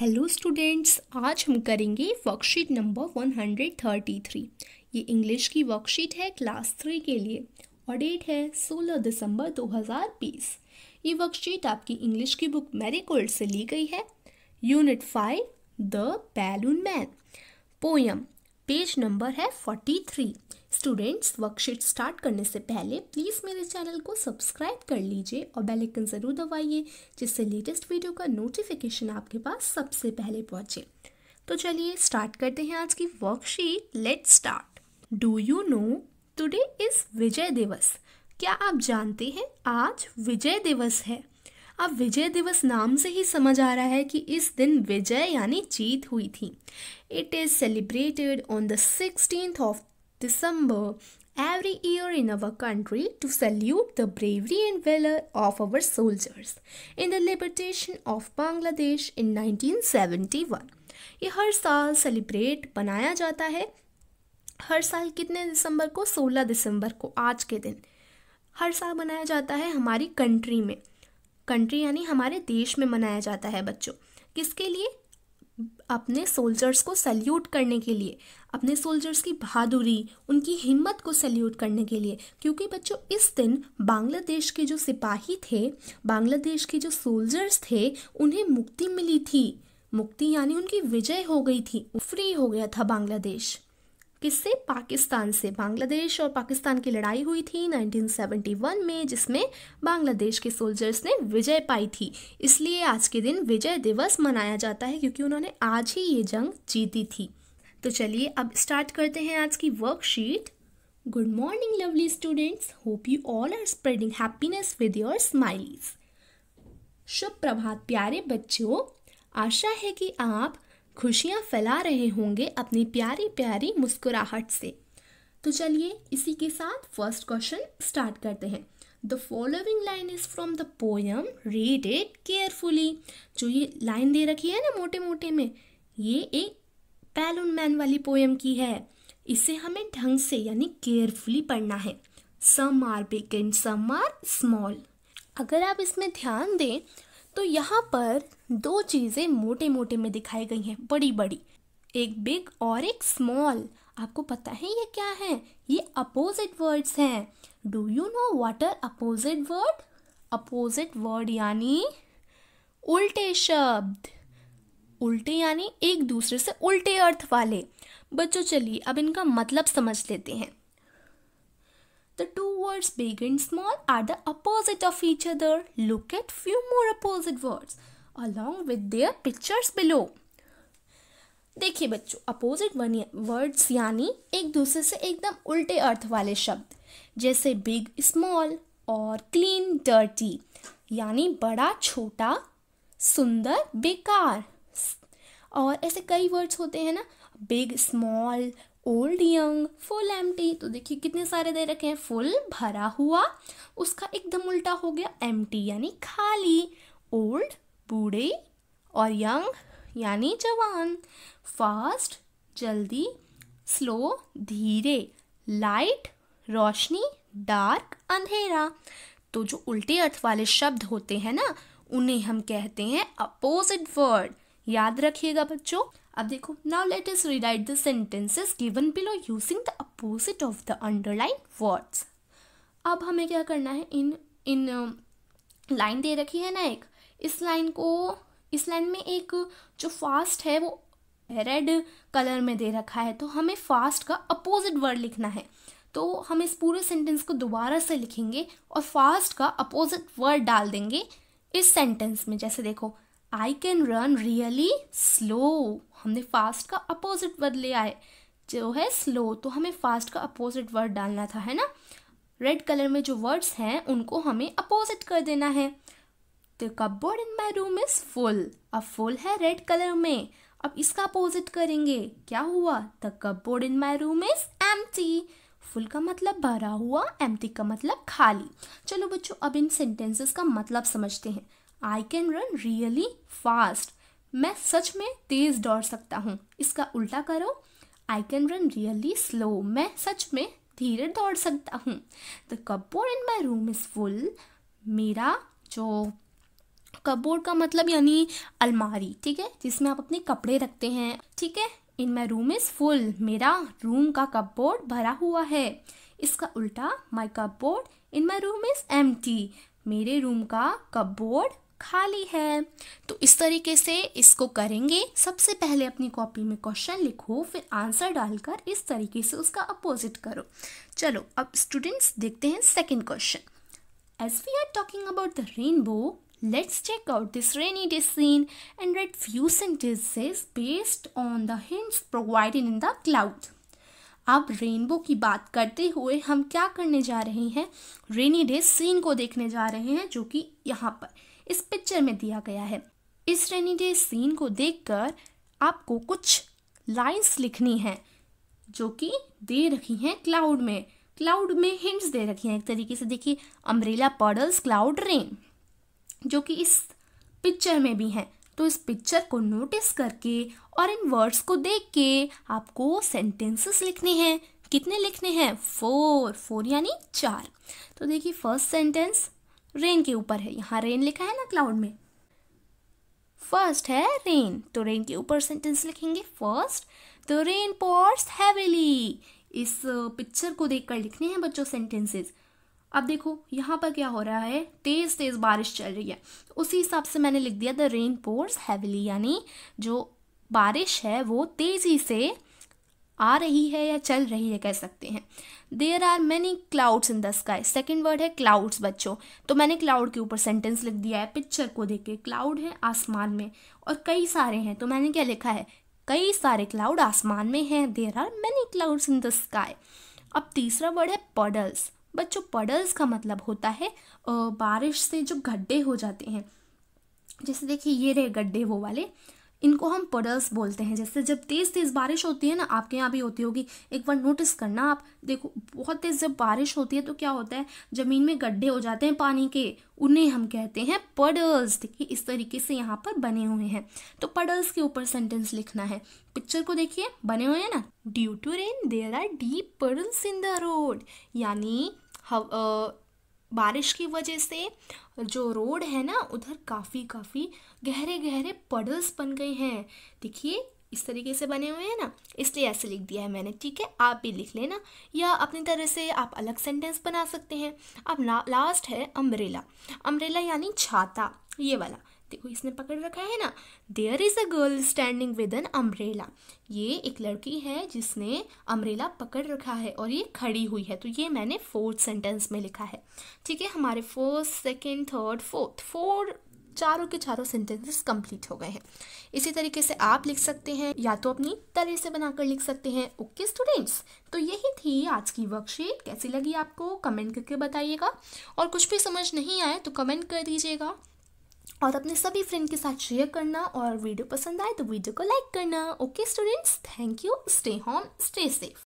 Hello students आज हम करेंगे वर्कशीट नंबर 133 ये इंग्लिश की वर्कशीट है क्लास थ्री के लिए और डेट है 16 दिसंबर 2020 ये वर्कशीट आपकी इंग्लिश की बुक मेरी कोल्ड से ली गई है unit five the balloon man poem page number है forty three students worksheet start करने से पहले प्लीज़ मेरे चैनल को सब्सक्राइब कर लीजिए और बेल आइकन ज़रूर दबाइए जिससे लेटेस्ट वीडियो का नोटिफिकेशन आपके पास सबसे पहले पहुंचे तो चलिए स्टार्ट करते हैं आज की worksheet let start do you know today is Vijay Diwas क्या आप जानते हैं आज विजय दिवस है अब विजय दिवस नाम से ही समझ आ रहा है कि इस दिन विजय यानी जीत हुई थी it is celebrated on the sixteen of year in our country to salute the bravery and valour of our soldiers in the in of Bangladesh in nineteen seventy one ये हर साल सेलिब्रेट बनाया जाता है हर साल कितने दिसंबर को 16 दिसंबर को आज के दिन हर साल मनाया जाता है हमारी कंट्री में कंट्री यानी हमारे देश में मनाया जाता है बच्चों किसके लिए अपने सोल्जर्स को सैल्यूट करने के लिए अपने सोल्जर्स की बहादुरी उनकी हिम्मत को सैल्यूट करने के लिए क्योंकि बच्चों इस दिन बांग्लादेश के जो सिपाही थे बांग्लादेश के जो सोल्जर्स थे उन्हें मुक्ति मिली थी मुक्ति यानी उनकी विजय हो गई थी फ्री हो गया था बांग्लादेश किससे पाकिस्तान से बांग्लादेश और पाकिस्तान की लड़ाई हुई थी 1971 में जिसमें बांग्लादेश के सोल्जर्स ने विजय पाई थी इसलिए आज के दिन विजय दिवस मनाया जाता है क्योंकि उन्होंने आज ही ये जंग जीती थी तो चलिए अब स्टार्ट करते हैं आज की worksheet good morning lovely students hope you all are spreading happiness with your smileys शुभ प्रभात प्यारे बच्चों आशा है कि आप खुशियाँ फैला रहे होंगे अपनी प्यारी प्यारी मुस्कुराहट से तो चलिए इसी के साथ फर्स्ट क्वेश्चन स्टार्ट करते हैं the following line is from the poem read it carefully जो ये लाइन दे रखी है ना मोटे मोटे में ये एक पैलून मैन वाली पोयम की है इसे हमें ढंग से यानी केयरफुली पढ़ना है some are big and some are small अगर आप इसमें ध्यान दें तो यहाँ पर दो चीज़ें मोटे मोटे में दिखाई गई हैं बड़ी बड़ी एक बिग और एक स्मॉल आपको पता है ये क्या है ये अपोजिट वर्ड्स हैं do you know what are opposite word opposite word यानी उल्टे शब्द उल्टे यानी एक दूसरे से उल्टे अर्थ वाले बच्चों चलिए अब इनका मतलब समझ लेते हैं The two words big and small are the opposite of each other. Look at few more opposite words along with their pictures below. देखिए बच्चों अपोजिट वर्ड्स यानी एक दूसरे से एकदम उल्टे अर्थ वाले शब्द जैसे बिग स्मॉल और क्लीन डर्टी यानी बड़ा छोटा सुंदर बेकार और ऐसे कई वर्ड्स होते हैं ना big small old young full एम तो देखिए कितने सारे दे रखे हैं फुल भरा हुआ उसका एकदम उल्टा हो गया एम यानी खाली ओल्ड बूढ़े और यंग यानी जवान फास्ट जल्दी स्लो धीरे लाइट रोशनी डार्क अंधेरा तो जो उल्टे अर्थ वाले शब्द होते हैं ना उन्हें हम कहते हैं अपोजिट वर्ड याद रखिएगा बच्चों अब देखो now let us rewrite the sentences given below using the opposite of the underline words अब हमें क्या करना है इन इन लाइन दे रखी है ना एक इस लाइन को इस लाइन में एक जो फास्ट है वो रेड कलर में दे रखा है तो हमें फास्ट का अपोजिट वर्ड लिखना है तो हम इस पूरे सेंटेंस को दोबारा से लिखेंगे और फास्ट का अपोजिट वर्ड डाल देंगे इस सेंटेंस में जैसे देखो I can run really slow हमने फास्ट का अपोजिट वर्ड लिया है जो है स्लो तो हमें फास्ट का अपोजिट वर्ड डालना था है ना रेड कलर में जो वर्ड्स हैं उनको हमें अपोजिट कर देना है the cupboard in my room is full अब फुल है रेड कलर में अब इसका अपोजिट करेंगे क्या हुआ the cupboard in my room is टी फुल का मतलब भरा हुआ टी का मतलब खाली चलो बच्चों अब इन सेंटेंसेस का मतलब समझते हैं I can run really fast मैं सच में तेज़ दौड़ सकता हूँ इसका उल्टा करो I can run really slow मैं सच में धीरे दौड़ सकता हूँ the cupboard in my room is full मेरा जो कपबोर्ड का मतलब यानी अलमारी ठीक है जिसमें आप अपने कपड़े रखते हैं ठीक है in my room is full मेरा रूम का कपबोर्ड भरा हुआ है इसका उल्टा my cupboard in my room is एम मेरे रूम का कपबोर्ड खाली है तो इस तरीके से इसको करेंगे सबसे पहले अपनी कॉपी में क्वेश्चन लिखो फिर आंसर डालकर इस तरीके से उसका अपोजिट करो चलो अब स्टूडेंट्स देखते हैं second question as we are talking about the rainbow let's check out this rainy day scene and read few sentences based on the hints provided in the cloud अब रेनबो की बात करते हुए हम क्या करने जा रहे हैं रेनी डे सीन को देखने जा रहे हैं जो कि यहाँ पर इस पिक्चर में दिया गया है इस रेनी डे सीन को देखकर आपको कुछ लाइंस लिखनी है जो कि दे रखी हैं क्लाउड में क्लाउड में हिंट्स दे रखी हैं एक तरीके से देखिए अम्ब्रेला पर्डल्स क्लाउड रेन जो कि इस पिक्चर में भी हैं तो इस पिक्चर को नोटिस करके और इन वर्ड्स को देख के आपको सेंटेंसेस लिखने हैं कितने लिखने हैं फोर फोर यानी चार तो देखिए फर्स्ट सेंटेंस रेन के ऊपर है यहाँ रेन लिखा है ना क्लाउड में फर्स्ट है रेन तो रेन के ऊपर सेंटेंस लिखेंगे फर्स्ट तो रेन पॉर्स हैविली इस पिक्चर को देखकर लिखने हैं बच्चों सेंटेंसेस अब देखो यहाँ पर क्या हो रहा है तेज़ तेज़ बारिश चल रही है उसी हिसाब से मैंने लिख दिया द रेन पोर्स हैविली यानी जो बारिश है वो तेज़ी से आ रही है या चल रही है कह सकते हैं there are many clouds in the sky second word है क्लाउड्स बच्चों तो मैंने क्लाउड के ऊपर सेंटेंस लिख दिया है पिक्चर को देख के क्लाउड है आसमान में और कई सारे हैं तो मैंने क्या लिखा है कई सारे क्लाउड आसमान में हैं there are many clouds in the sky अब तीसरा वर्ड है पडल्स बच्चों पडल्स का मतलब होता है बारिश से जो गड्ढे हो जाते हैं जैसे देखिए ये रहे गड्ढे वो वाले इनको हम पडल्स बोलते हैं जैसे जब तेज़ तेज़ बारिश होती है ना आपके यहाँ भी होती होगी एक बार नोटिस करना आप देखो बहुत तेज़ जब बारिश होती है तो क्या होता है ज़मीन में गड्ढे हो जाते हैं पानी के उन्हें हम कहते हैं पडल्स देखिए इस तरीके से यहाँ पर बने हुए हैं तो पडल्स के ऊपर सेंटेंस लिखना है पिक्चर को देखिए बने हुए हैं ना due to rain there are deep puddles in the road यानी बारिश की वजह से जो रोड है ना उधर काफ़ी काफ़ी गहरे गहरे पडल्स बन गए हैं देखिए इस तरीके से बने हुए हैं ना इसलिए ऐसे लिख दिया है मैंने ठीक है आप भी लिख लेना या अपनी तरह से आप अलग सेंटेंस बना सकते हैं अब लास्ट है अम्ब्रेला अम्ब्रेला यानी छाता ये वाला देखो इसने पकड़ रखा है ना there is a girl standing with an umbrella ये एक लड़की है जिसने अम्ब्रेला पकड़ रखा है और ये खड़ी हुई है तो ये मैंने फोर्थ सेंटेंस में लिखा है ठीक है हमारे first second third fourth four चारों के चारों सेंटेंसेस कंप्लीट हो गए हैं इसी तरीके से आप लिख सकते हैं या तो अपनी तरह से बनाकर लिख सकते हैं ओके स्टूडेंट्स तो यही थी आज की वर्कशीट कैसी लगी आपको कमेंट करके बताइएगा और कुछ भी समझ नहीं आए तो कमेंट कर दीजिएगा और अपने सभी फ्रेंड के साथ शेयर करना और वीडियो पसंद आए तो वीडियो को लाइक करना okay students thank you stay home stay safe